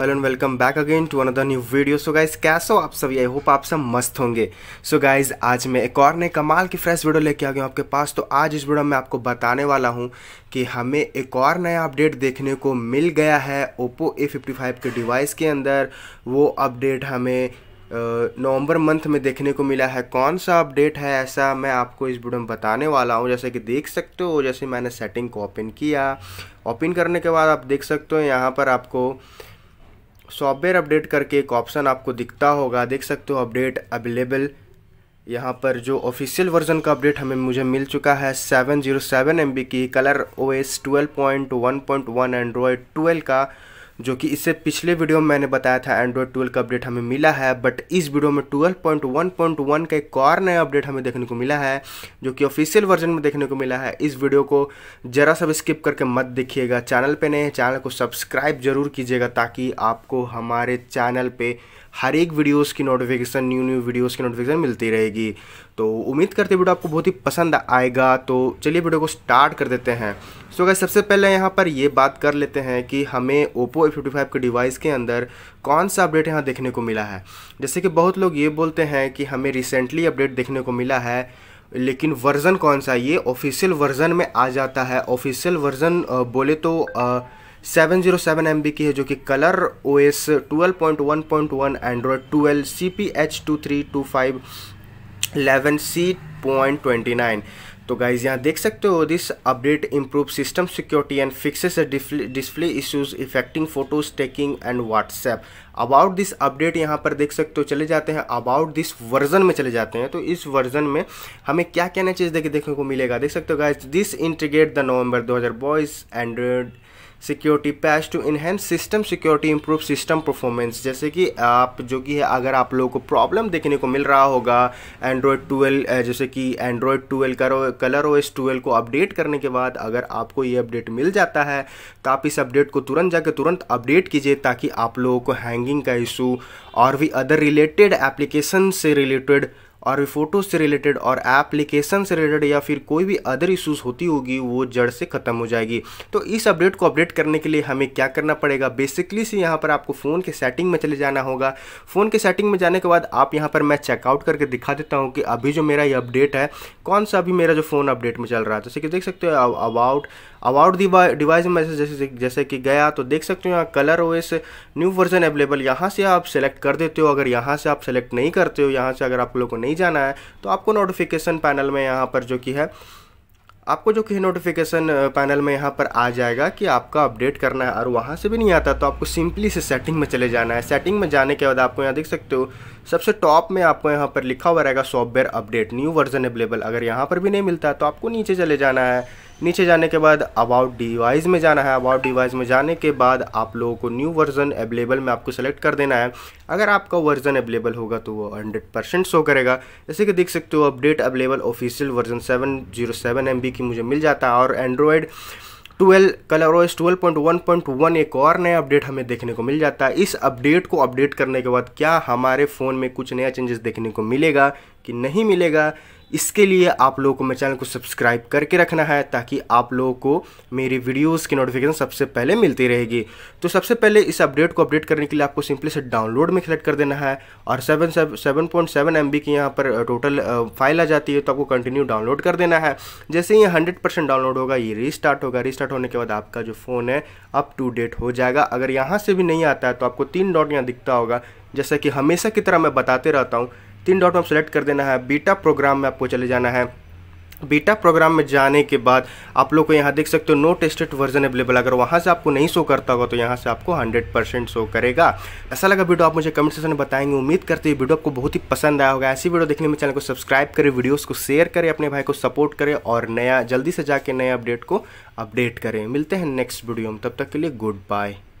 hello and welcome back again to another new video so guys कैसे हो आप सभी आई होप आप सब मस्त होंगे सो so गाइज आज मैं एक और नए कमाल की फ्रेश वीडियो लेके आ गया हूँ आपके पास तो आज इस वीडियो में आपको बताने वाला हूँ कि हमें एक और नया अपडेट देखने को मिल गया है ओप्पो ए फिफ्टी फाइव के डिवाइस के अंदर वो अपडेट हमें नवंबर मंथ में देखने को मिला है कौन सा अपडेट है ऐसा मैं आपको इस वीडियो में बताने वाला हूँ जैसे कि देख सकते हो जैसे मैंने सेटिंग को ओपन किया ओपन करने के बाद आप देख सकते हो यहाँ पर आपको सॉफ्टवेयर अपडेट करके एक ऑप्शन आपको दिखता होगा देख सकते हो अपडेट अवेलेबल यहाँ पर जो ऑफिशियल वर्जन का अपडेट हमें मुझे मिल चुका है 707 जीरो की Color O S twelve Android 12 का जो कि इससे पिछले वीडियो में मैंने बताया था एंड्रॉयड ट्वेल्व का अपडेट हमें मिला है बट इस वीडियो में twelve point point one one का एक और नया अपडेट हमें देखने को मिला है जो कि ऑफिशियल वर्जन में देखने को मिला है इस वीडियो को ज़रा सब स्किप करके मत देखिएगा चैनल पे नए चैनल को सब्सक्राइब जरूर कीजिएगा ताकि आपको हमारे चैनल पर हर एक वीडियोज़ की नोटिफिकेशन न्यू न्यू वीडियोज़ की नोटिफिकेशन मिलती रहेगी तो उम्मीद करते वीडियो आपको बहुत ही पसंद आएगा तो चलिए वीडियो को स्टार्ट कर देते हैं सो तो सबसे पहले यहाँ पर ये बात कर लेते हैं कि हमें ओप्पो ए फिफ्टी फाइव के डिवाइस के अंदर कौन सा अपडेट यहाँ देखने को मिला है जैसे कि बहुत लोग ये बोलते हैं कि हमें रिसेंटली अपडेट देखने को मिला है लेकिन वर्ज़न कौन सा ये ऑफिशियल वर्ज़न में आ जाता है ऑफिशियल वर्ज़न बोले तो आ, seven zero seven M B की है जो कि Color O S twelve point one point one Android twelve C P H two three two five eleven C point twenty nine तो गाइज यहाँ देख सकते हो this update improve system security and fixes display issues affecting photos taking and WhatsApp about this update यहाँ पर देख सकते हो चले जाते हैं अबाउट दिस वर्जन में चले जाते हैं तो इस वर्जन में हमें क्या क्या नया चीज़ देखने को मिलेगा देख सकते हो guys this integrate the November हज़ार boys Android security patch to enhance system security improve system performance जैसे कि आप जो कि है अगर आप लोगों को प्रॉब्लम देखने को मिल रहा होगा एंड्रॉयड ट्वेल्व जैसे कि एंड्रॉयड ट्वेल्व करो कलर ओ एस ट्वेल्व को अपडेट करने के बाद अगर आपको ये अपडेट मिल जाता है तो आप इस अपडेट को तुरंत जाकर तुरंत अपडेट कीजिए ताकि आप लोगों को हैंगिंग का इशू और भी अदर रिलेटेड एप्लीकेशन से रिलेटेड और फ़ोटो से रिलेटेड और एप्लीकेशन से रिलेटेड या फिर कोई भी अदर इशूज़ होती होगी वो जड़ से ख़त्म हो जाएगी तो इस अपडेट को अपडेट करने के लिए हमें क्या करना पड़ेगा बेसिकली से यहाँ पर आपको फ़ोन के सेटिंग में चले जाना होगा फ़ोन के सेटिंग में जाने के बाद आप यहाँ पर मैं चेकआउट करके दिखा देता हूँ कि अभी जो मेरा ये अपडेट है कौन सा अभी मेरा जो फ़ोन अपडेट में चल रहा है तो जैसे कि देख सकते हो अबाउट अबाउट डिवाइस मैसेज जैसे जैसे कि गया तो देख सकते हो यहाँ कलर ओ एस न्यू वर्जन अवेलेबल यहाँ से आप सेलेक्ट कर देते हो अगर यहाँ से आप सेलेक्ट नहीं करते हो यहाँ से अगर आप लोग को नहीं जाना है तो आपको नोटिफिकेशन पैनल में यहाँ पर जो कि है आपको जो कि नोटिफिकेशन पैनल में यहाँ पर आ जाएगा कि आपका अपडेट करना है और वहाँ से भी नहीं आता तो आपको सिंपली से सेटिंग में चले जाना है सेटिंग में जाने के बाद आपको यहाँ देख सकते हो सबसे टॉप में आपको यहाँ पर लिखा हुआ रहेगा software update new version available अगर यहाँ पर भी नहीं मिलता तो आपको नीचे चले जाना है नीचे जाने के बाद अबाउट डिवाइस में जाना है अबाउट डिवाइस में जाने के बाद आप लोगों को न्यू वर्जन अवेलेबल में आपको सेलेक्ट कर देना है अगर आपका वर्जन अवेलेबल होगा तो वो हंड्रेड परसेंट शो करेगा जैसे कि देख सकते हो update available official version seven zero seven M B की मुझे मिल जाता है और Android twelve Color OS twelve point one point one एक और नया अपडेट हमें देखने को मिल जाता है इस अपडेट को अपडेट करने के बाद क्या हमारे फ़ोन में कुछ नया चेंजेस देखने को मिलेगा कि नहीं मिलेगा इसके लिए आप लोगों को मेरे चैनल को सब्सक्राइब करके रखना है ताकि आप लोगों को मेरी वीडियोस की नोटिफिकेशन सबसे पहले मिलती रहेगी तो सबसे पहले इस अपडेट को अपडेट करने के लिए आपको सिंपली से डाउनलोड में सेलेक्ट कर देना है और seven seven point seven M की यहाँ पर टोटल फाइल आ जाती है तो आपको कंटिन्यू डाउनलोड कर देना है जैसे ही हंड्रेड परसेंट डाउनलोड होगा ये रीस्टार्ट होगा रिस्टार्ट होने के बाद आपका जो फ़ोन है अप टू डेट हो जाएगा अगर यहाँ से भी नहीं आता है तो आपको तीन डॉट यहाँ दिखता होगा जैसा कि हमेशा की तरह मैं बताते रहता हूँ तीन डॉट में आप सेलेक्ट कर देना है बीटा प्रोग्राम में आपको चले जाना है बीटा प्रोग्राम में जाने के बाद आप लोग को यहाँ देख सकते हो नो टेस्टेड वर्जन अवेलेबल अगर वहाँ से आपको नहीं शो करता होगा तो यहाँ से आपको 100 परसेंट शो करेगा ऐसा लगा वीडियो आप मुझे कमेंट सेक्शन में बताएंगे उम्मीद करते हैं वीडियो आपको बहुत ही पसंद आया होगा ऐसी वीडियो देखने में चैनल को सब्सक्राइब करें वीडियोज को शेयर करें अपने भाई को सपोर्ट करें और नया जल्दी से जाके नए अपडेट को अपडेट करें मिलते हैं नेक्स्ट वीडियो में तब तक के लिए गुड बाय